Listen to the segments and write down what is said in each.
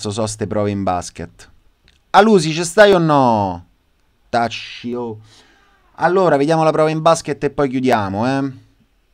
cazzo so ste prove in basket. Alusi, ci stai o no? Taccio. Oh. Allora, vediamo la prova in basket e poi chiudiamo, eh.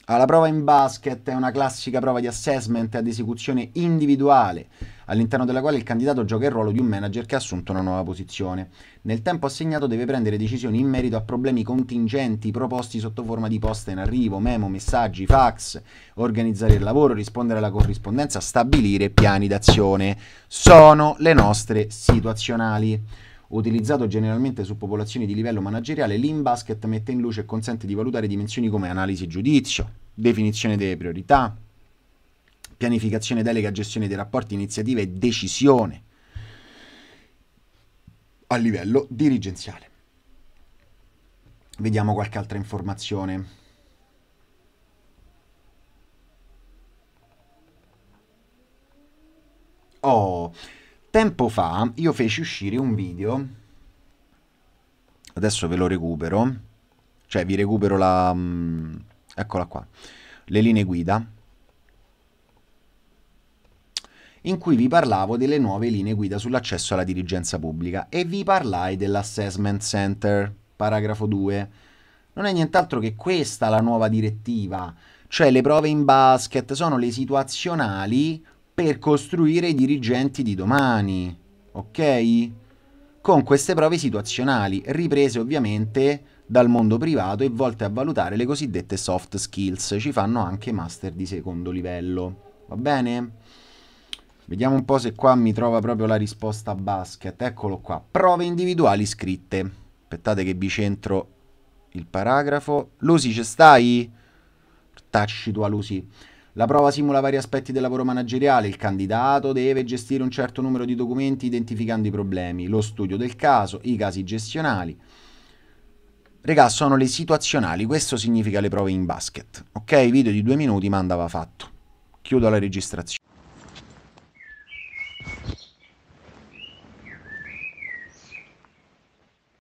Alla prova in basket è una classica prova di assessment ad esecuzione individuale, all'interno della quale il candidato gioca il ruolo di un manager che ha assunto una nuova posizione. Nel tempo assegnato deve prendere decisioni in merito a problemi contingenti proposti sotto forma di posta in arrivo, memo, messaggi, fax, organizzare il lavoro, rispondere alla corrispondenza, stabilire piani d'azione. Sono le nostre situazionali. Utilizzato generalmente su popolazioni di livello manageriale, l'in basket mette in luce e consente di valutare dimensioni come analisi e giudizio, definizione delle priorità, pianificazione, delega, gestione dei rapporti, iniziative e decisione a livello dirigenziale. Vediamo qualche altra informazione. Oh, tempo fa io feci uscire un video, adesso ve lo recupero, cioè vi recupero la... Mm, eccola qua, le linee guida, in cui vi parlavo delle nuove linee guida sull'accesso alla dirigenza pubblica e vi parlai dell'assessment center, paragrafo 2. Non è nient'altro che questa la nuova direttiva, cioè le prove in basket sono le situazionali per costruire i dirigenti di domani, ok? Con queste prove situazionali, riprese ovviamente dal mondo privato e volte a valutare le cosiddette soft skills. Ci fanno anche master di secondo livello. Va bene? Vediamo un po' se qua mi trova proprio la risposta basket. Eccolo qua. Prove individuali scritte. Aspettate che vi centro il paragrafo. Lucy, ci stai? Tacci tu a Lusi. La prova simula vari aspetti del lavoro manageriale. Il candidato deve gestire un certo numero di documenti identificando i problemi, lo studio del caso, i casi gestionali. Regà, sono le situazionali, questo significa le prove in basket. Ok, video di due minuti ma andava fatto. Chiudo la registrazione.